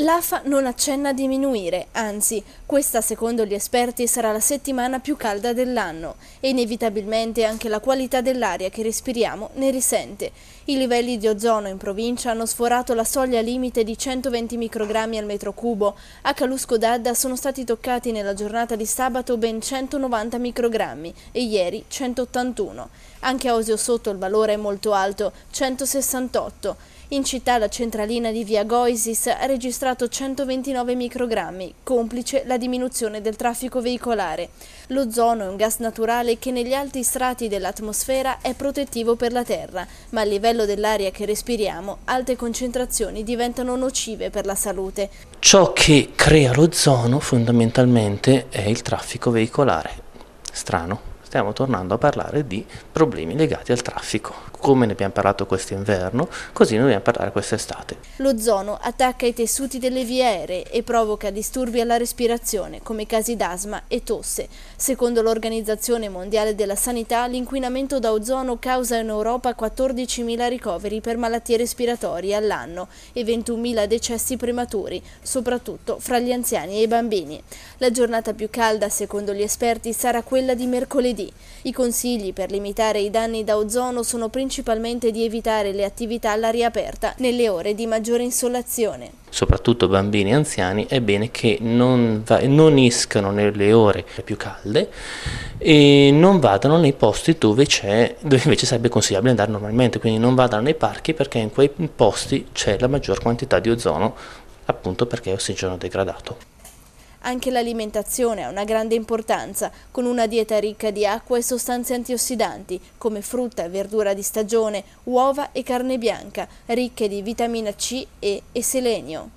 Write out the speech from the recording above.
L'AFA non accenna a diminuire, anzi, questa secondo gli esperti sarà la settimana più calda dell'anno e inevitabilmente anche la qualità dell'aria che respiriamo ne risente. I livelli di ozono in provincia hanno sforato la soglia limite di 120 microgrammi al metro cubo. A Calusco d'Adda sono stati toccati nella giornata di sabato ben 190 microgrammi e ieri 181. Anche a Osio Sotto il valore è molto alto, 168. In città la centralina di via Goisis ha registrato 129 microgrammi, complice la diminuzione del traffico veicolare. L'ozono è un gas naturale che negli alti strati dell'atmosfera è protettivo per la Terra, ma a livello dell'aria che respiriamo alte concentrazioni diventano nocive per la salute. Ciò che crea l'ozono fondamentalmente è il traffico veicolare. Strano stiamo tornando a parlare di problemi legati al traffico, come ne abbiamo parlato quest'inverno, così ne dobbiamo parlare quest'estate. L'ozono attacca i tessuti delle vie aeree e provoca disturbi alla respirazione, come casi d'asma e tosse. Secondo l'Organizzazione Mondiale della Sanità, l'inquinamento da ozono causa in Europa 14.000 ricoveri per malattie respiratorie all'anno e 21.000 decessi prematuri, soprattutto fra gli anziani e i bambini. La giornata più calda, secondo gli esperti, sarà quella di mercoledì lunedì. I consigli per limitare i danni da ozono sono principalmente di evitare le attività all'aria aperta nelle ore di maggiore insolazione. Soprattutto bambini e anziani è bene che non, va, non iscano nelle ore più calde e non vadano nei posti dove, dove invece sarebbe consigliabile andare normalmente, quindi non vadano nei parchi perché in quei posti c'è la maggior quantità di ozono appunto perché è ossigeno degradato. Anche l'alimentazione ha una grande importanza, con una dieta ricca di acqua e sostanze antiossidanti, come frutta e verdura di stagione, uova e carne bianca, ricche di vitamina C, E e selenio.